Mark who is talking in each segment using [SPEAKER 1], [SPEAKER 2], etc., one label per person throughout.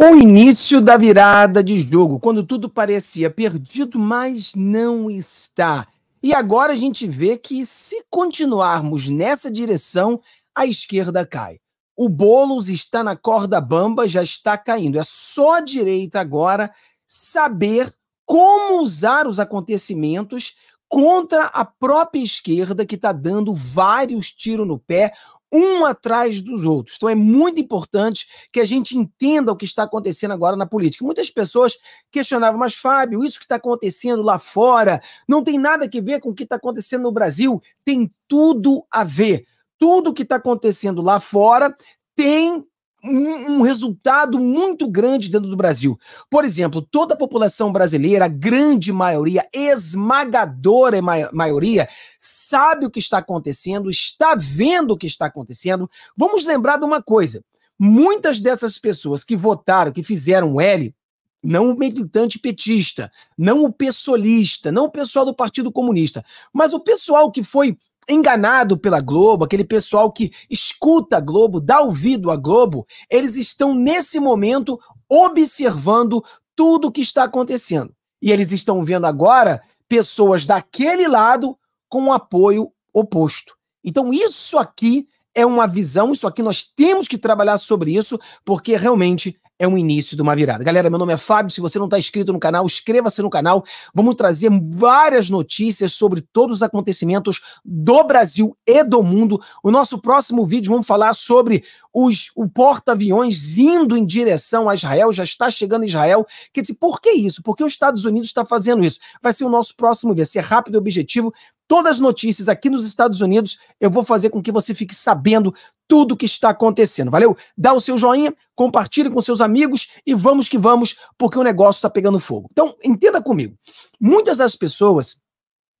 [SPEAKER 1] O início da virada de jogo, quando tudo parecia perdido, mas não está. E agora a gente vê que, se continuarmos nessa direção, a esquerda cai. O Boulos está na corda bamba, já está caindo. É só a direita agora saber como usar os acontecimentos contra a própria esquerda, que está dando vários tiros no pé, um atrás dos outros. Então é muito importante que a gente entenda o que está acontecendo agora na política. Muitas pessoas questionavam, mas Fábio, isso que está acontecendo lá fora não tem nada a ver com o que está acontecendo no Brasil. Tem tudo a ver. Tudo que está acontecendo lá fora tem um, um, resultado muito grande dentro do Brasil. Por exemplo, toda a população brasileira, a grande maioria, esmagadora maioria, sabe o que está acontecendo, está vendo o que está acontecendo. Vamos lembrar de uma coisa: muitas dessas pessoas que votaram, que fizeram L, não o militante petista, não o pessoalista, não o pessoal do Partido Comunista, mas o pessoal que foi enganado pela Globo, aquele pessoal que escuta a Globo, dá ouvido à Globo, eles estão nesse momento observando tudo o que está acontecendo. E eles estão vendo agora pessoas daquele lado com apoio oposto. Então, isso aqui é uma visão, isso aqui nós temos que trabalhar sobre isso, porque realmente é um início de uma virada. Galera, meu nome é Fábio. Se você não está inscrito no canal, inscreva-se no canal. Vamos trazer várias notícias sobre todos os acontecimentos do Brasil e do mundo. O nosso próximo vídeo vamos falar sobre os, o porta-aviões indo em direção a Israel. Já está chegando em Israel. Quer dizer, por que isso? Por que os Estados Unidos está fazendo isso? Vai ser o nosso próximo vídeo. Vai ser rápido e objetivo todas as notícias aqui nos Estados Unidos. Eu vou fazer com que você fique sabendo tudo o que está acontecendo. Valeu? Dá o seu joinha, compartilhe com seus amigos e vamos que vamos, porque o negócio está pegando fogo. Então, entenda comigo. Muitas das pessoas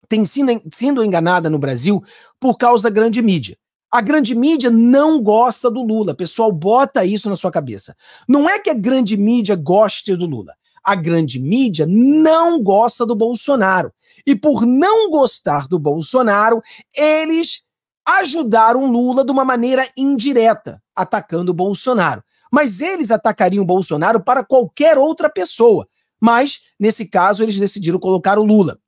[SPEAKER 1] têm sido enganadas no Brasil por causa da grande mídia. A grande mídia não gosta do Lula. Pessoal, bota isso na sua cabeça. Não é que a grande mídia goste do Lula. A grande mídia não gosta do Bolsonaro. E por não gostar do Bolsonaro, eles ajudaram Lula de uma maneira indireta, atacando o Bolsonaro. Mas eles atacariam o Bolsonaro para qualquer outra pessoa. Mas, nesse caso, eles decidiram colocar o Lula.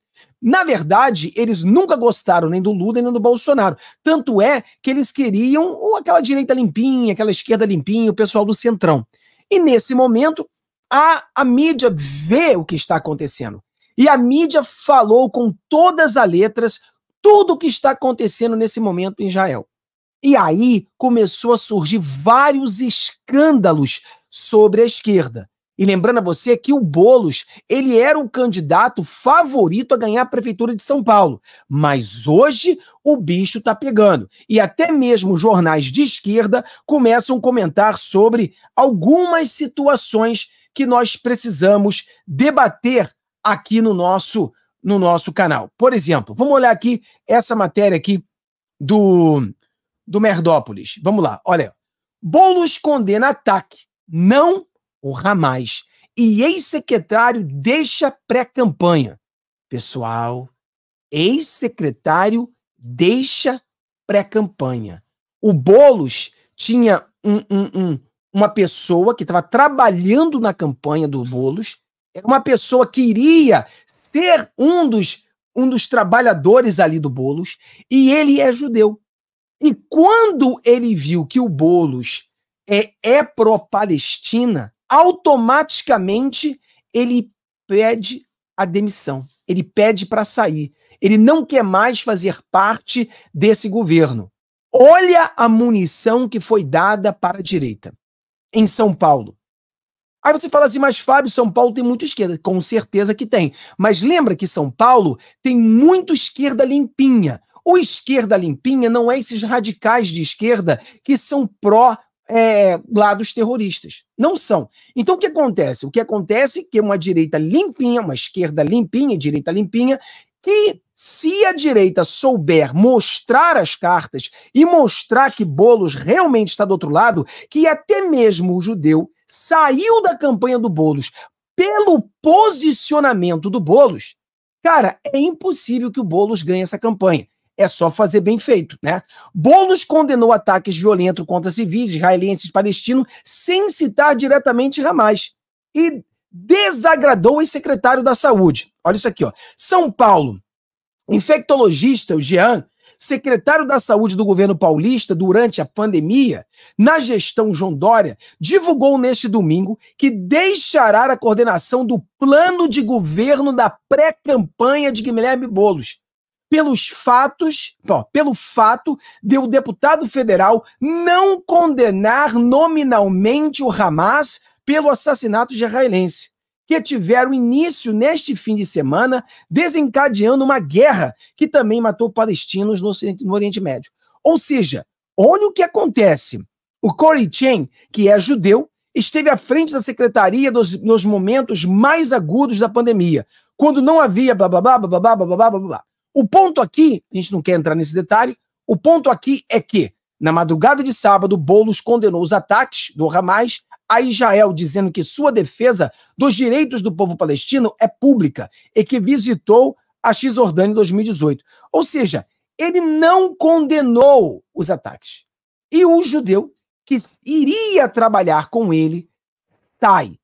[SPEAKER 1] Na verdade, eles nunca gostaram nem do Lula nem do Bolsonaro. Tanto é que eles queriam aquela direita limpinha, aquela esquerda limpinha, o pessoal do Centrão. E nesse momento, a, a mídia vê o que está acontecendo. E a mídia falou com todas as letras tudo o que está acontecendo nesse momento em Israel. E aí começou a surgir vários escândalos sobre a esquerda. E lembrando a você que o Bolos ele era o candidato favorito a ganhar a prefeitura de São Paulo, mas hoje o bicho está pegando. E até mesmo jornais de esquerda começam a comentar sobre algumas situações que nós precisamos debater aqui no nosso no nosso canal. Por exemplo, vamos olhar aqui essa matéria aqui do do Merdópolis. Vamos lá, olha. Boulos condena ataque, não o Ramais. E ex-secretário deixa pré-campanha. Pessoal, ex-secretário deixa pré-campanha. O Boulos tinha um, um, um, uma pessoa que estava trabalhando na campanha do Bolos, era uma pessoa que iria ser um dos um dos trabalhadores ali do Bolos, e ele é judeu. E quando ele viu que o Bolos é, é pró-Palestina, automaticamente ele pede a demissão, ele pede para sair. Ele não quer mais fazer parte desse governo. Olha a munição que foi dada para a direita em São Paulo. Aí você fala assim, mas Fábio, São Paulo tem muita esquerda. Com certeza que tem. Mas lembra que São Paulo tem muito esquerda limpinha. O esquerda limpinha não é esses radicais de esquerda que são pró é, lados terroristas. Não são. Então o que acontece? O que acontece é que uma direita limpinha, uma esquerda limpinha, direita limpinha, que se a direita souber mostrar as cartas e mostrar que Bolos realmente está do outro lado, que até mesmo o judeu saiu da campanha do Bolos pelo posicionamento do Bolos, cara, é impossível que o Bolos ganhe essa campanha. É só fazer bem feito, né? Bolos condenou ataques violentos contra civis israelenses e palestinos sem citar diretamente Hamas. E desagradou o secretário da Saúde. Olha isso aqui, ó. São Paulo, infectologista, o Jean, secretário da Saúde do governo paulista durante a pandemia, na gestão João Dória, divulgou neste domingo que deixará a coordenação do plano de governo da pré-campanha de Guilherme Bolos. Pelos fatos, ó, pelo fato de o deputado federal não condenar nominalmente o Hamas pelo assassinato de israelense, que tiveram início neste fim de semana, desencadeando uma guerra que também matou palestinos no, no Oriente Médio. Ou seja, olha o que acontece. O Corey Chen, que é judeu, esteve à frente da secretaria dos, nos momentos mais agudos da pandemia, quando não havia blá blá blá blá blá blá blá blá blá. O ponto aqui, a gente não quer entrar nesse detalhe, o ponto aqui é que, na madrugada de sábado, Boulos condenou os ataques do Hamas a Israel dizendo que sua defesa dos direitos do povo palestino é pública e que visitou a Cisjordânia em 2018. Ou seja, ele não condenou os ataques. E o judeu que iria trabalhar com ele sai.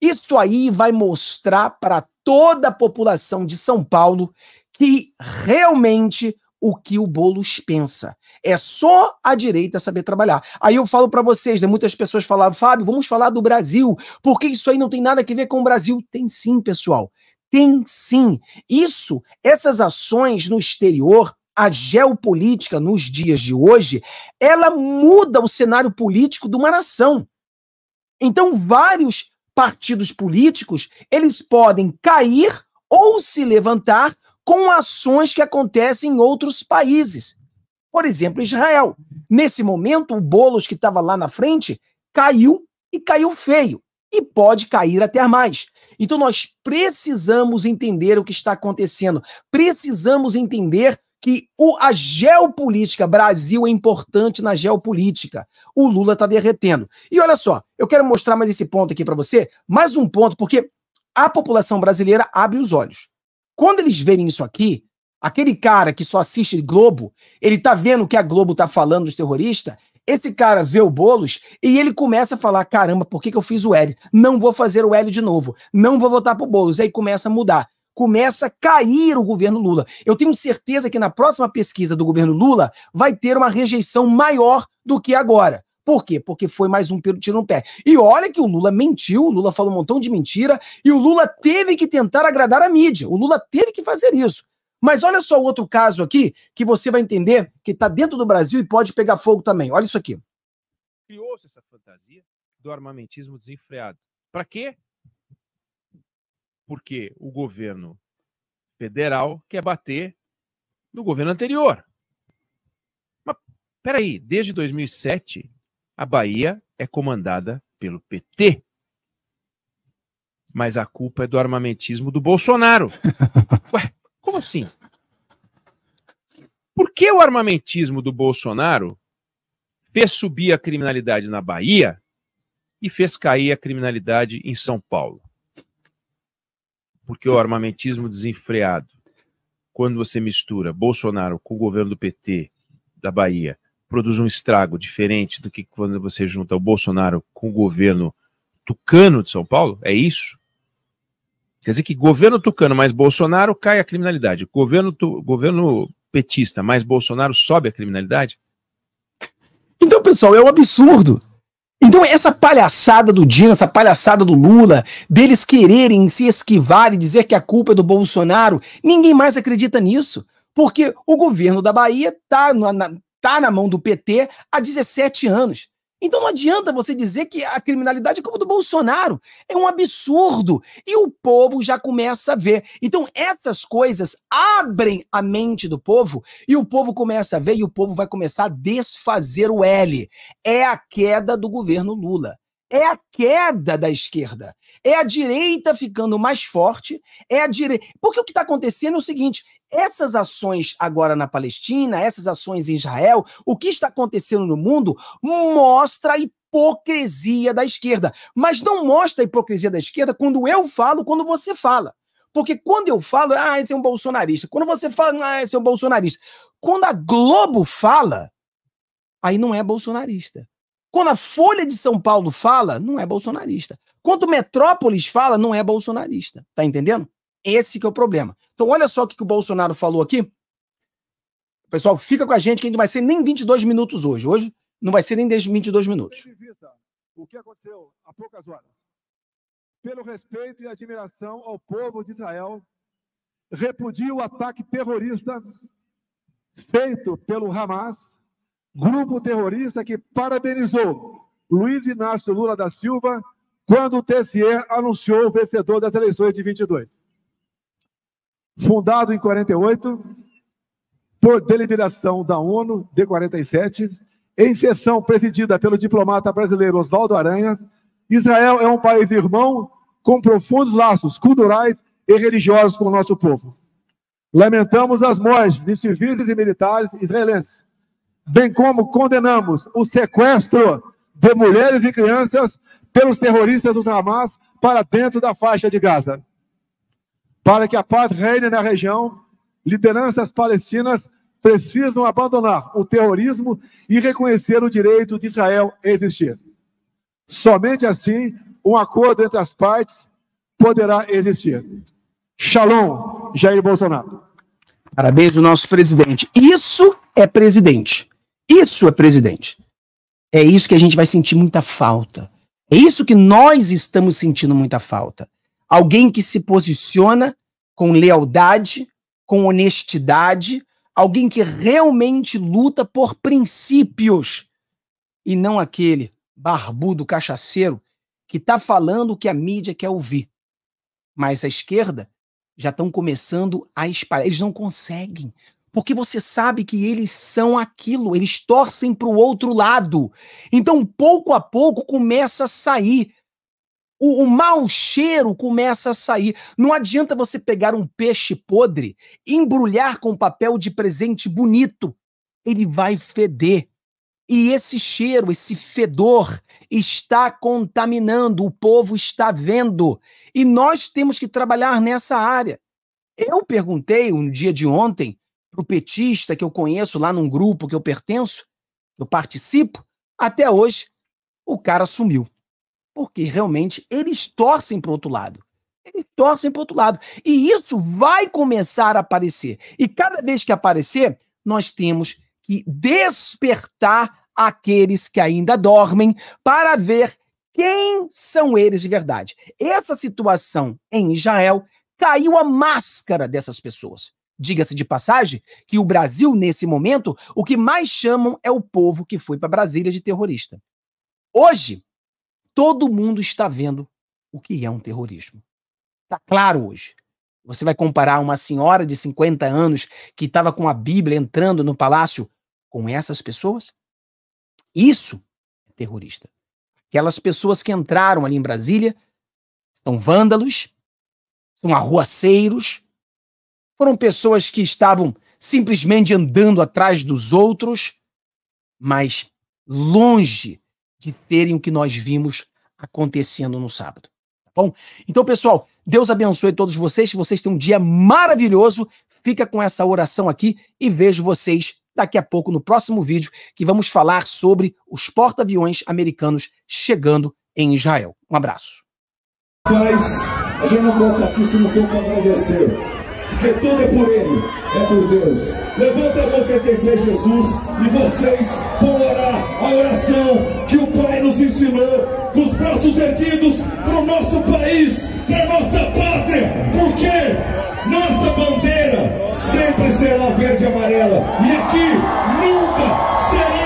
[SPEAKER 1] Isso aí vai mostrar para toda a população de São Paulo que realmente o que o Boulos pensa. É só a direita saber trabalhar. Aí eu falo para vocês, né, muitas pessoas falaram, Fábio, vamos falar do Brasil, porque isso aí não tem nada a ver com o Brasil. Tem sim, pessoal. Tem sim. Isso, essas ações no exterior, a geopolítica nos dias de hoje, ela muda o cenário político de uma nação. Então, vários partidos políticos, eles podem cair ou se levantar com ações que acontecem em outros países. Por exemplo, Israel. Nesse momento, o bolos que estava lá na frente, caiu e caiu feio. E pode cair até mais. Então, nós precisamos entender o que está acontecendo. Precisamos entender que o, a geopolítica, Brasil é importante na geopolítica. O Lula está derretendo. E olha só, eu quero mostrar mais esse ponto aqui para você, mais um ponto, porque a população brasileira abre os olhos. Quando eles verem isso aqui, aquele cara que só assiste Globo, ele tá vendo o que a Globo tá falando dos terroristas, esse cara vê o Bolos e ele começa a falar: caramba, por que, que eu fiz o L? Não vou fazer o L de novo, não vou votar pro Bolos. Aí começa a mudar. Começa a cair o governo Lula. Eu tenho certeza que na próxima pesquisa do governo Lula vai ter uma rejeição maior do que agora. Por quê? Porque foi mais um tiro no pé. E olha que o Lula mentiu, o Lula falou um montão de mentira, e o Lula teve que tentar agradar a mídia. O Lula teve que fazer isso. Mas olha só outro caso aqui que você vai entender que está dentro do Brasil e pode
[SPEAKER 2] pegar fogo também. Olha isso aqui. Criou-se essa fantasia do armamentismo desenfreado. Para quê? Porque o governo federal quer bater no governo anterior. Mas peraí, desde 2007 a Bahia é comandada pelo PT. Mas a culpa é do armamentismo do Bolsonaro. Ué, como assim? Por que o armamentismo do Bolsonaro fez subir a criminalidade na Bahia e fez cair a criminalidade em São Paulo? Porque o armamentismo desenfreado, quando você mistura Bolsonaro com o governo do PT da Bahia produz um estrago diferente do que quando você junta o Bolsonaro com o governo tucano de São Paulo? É isso? Quer dizer que governo tucano mais Bolsonaro cai a criminalidade. Governo, tu, governo petista mais Bolsonaro sobe a criminalidade?
[SPEAKER 1] Então, pessoal, é um absurdo. Então, essa palhaçada do Dino, essa palhaçada do Lula, deles quererem se esquivar e dizer que a culpa é do Bolsonaro, ninguém mais acredita nisso. Porque o governo da Bahia tá, na, na, está na mão do PT há 17 anos. Então não adianta você dizer que a criminalidade é como do Bolsonaro. É um absurdo. E o povo já começa a ver. Então essas coisas abrem a mente do povo e o povo começa a ver e o povo vai começar a desfazer o L. É a queda do governo Lula é a queda da esquerda. É a direita ficando mais forte, é a direita. Porque o que está acontecendo é o seguinte: essas ações agora na Palestina, essas ações em Israel, o que está acontecendo no mundo mostra a hipocrisia da esquerda. Mas não mostra a hipocrisia da esquerda quando eu falo, quando você fala. Porque quando eu falo, ah, esse é um bolsonarista. Quando você fala, ah, esse é um bolsonarista. Quando a Globo fala, aí não é bolsonarista. Quando a Folha de São Paulo fala, não é bolsonarista. Quando Metrópolis fala, não é bolsonarista. Tá entendendo? Esse que é o problema. Então, olha só o que, que o Bolsonaro falou aqui. Pessoal, fica com a gente que a gente vai ser nem 22 minutos hoje. Hoje não vai ser nem 22 minutos. O
[SPEAKER 3] que aconteceu há poucas horas? Pelo respeito e admiração ao povo de Israel, repudia o ataque terrorista feito pelo Hamas grupo terrorista que parabenizou Luiz Inácio Lula da Silva quando o TSE anunciou o vencedor das eleições de 22. Fundado em 48, por deliberação da ONU de 47, em sessão presidida pelo diplomata brasileiro Oswaldo Aranha, Israel é um país irmão com profundos laços culturais e religiosos com o nosso povo. Lamentamos as mortes de civis e militares israelenses, bem como condenamos o sequestro de mulheres e crianças pelos terroristas do Hamas para dentro da faixa de Gaza. Para que a paz reine na região, lideranças palestinas precisam abandonar o terrorismo e reconhecer o direito de Israel existir. Somente assim um acordo entre as partes poderá existir. Shalom, Jair
[SPEAKER 1] Bolsonaro. Parabéns ao nosso presidente. Isso é presidente. Isso é presidente. É isso que a gente vai sentir muita falta. É isso que nós estamos sentindo muita falta. Alguém que se posiciona com lealdade, com honestidade, alguém que realmente luta por princípios e não aquele barbudo cachaceiro que está falando o que a mídia quer ouvir. Mas a esquerda já estão começando a espalhar. Eles não conseguem, porque você sabe que eles são aquilo, eles torcem para o outro lado. Então, pouco a pouco, começa a sair. O, o mau cheiro começa a sair. Não adianta você pegar um peixe podre, embrulhar com papel de presente bonito. Ele vai feder. E esse cheiro, esse fedor, está contaminando, o povo está vendo. E nós temos que trabalhar nessa área. Eu perguntei no dia de ontem o petista que eu conheço lá num grupo que eu pertenço, eu participo, até hoje o cara sumiu. Porque realmente eles torcem para outro lado. Eles torcem para outro lado. E isso vai começar a aparecer. E cada vez que aparecer, nós temos que despertar aqueles que ainda dormem para ver quem são eles de verdade. Essa situação em Israel caiu a máscara dessas pessoas. Diga-se de passagem que o Brasil, nesse momento, o que mais chamam é o povo que foi para Brasília de terrorista. Hoje, todo mundo está vendo o que é um terrorismo. Está claro hoje. Você vai comparar uma senhora de 50 anos que estava com a Bíblia entrando no palácio com essas pessoas? Isso é terrorista. Aquelas pessoas que entraram ali em Brasília são vândalos, são arruaceiros, foram pessoas que estavam simplesmente andando atrás dos outros, mas longe de serem o que nós vimos acontecendo no sábado. Tá bom? Então, pessoal, Deus abençoe todos vocês. Que vocês tenham um dia maravilhoso. Fica com essa oração aqui e vejo vocês daqui a pouco no próximo vídeo que vamos falar sobre os porta-aviões americanos chegando em Israel. Um abraço. Mas a gente não volta aqui se não for para agradecer porque tudo
[SPEAKER 3] é por Ele, é por Deus. Levanta a mão que tem fé em Jesus e vocês vão orar a oração que o Pai nos ensinou, com os braços erguidos para o nosso país, para a nossa pátria, porque nossa bandeira sempre será verde e amarela, e aqui nunca será.